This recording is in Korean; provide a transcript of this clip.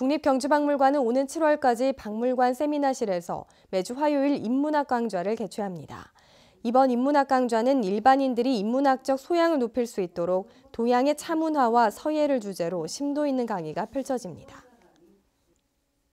국립경주박물관은 오는 7월까지 박물관 세미나실에서 매주 화요일 인문학 강좌를 개최합니다. 이번 인문학 강좌는 일반인들이 인문학적 소양을 높일 수 있도록 동양의 차문화와 서예를 주제로 심도 있는 강의가 펼쳐집니다.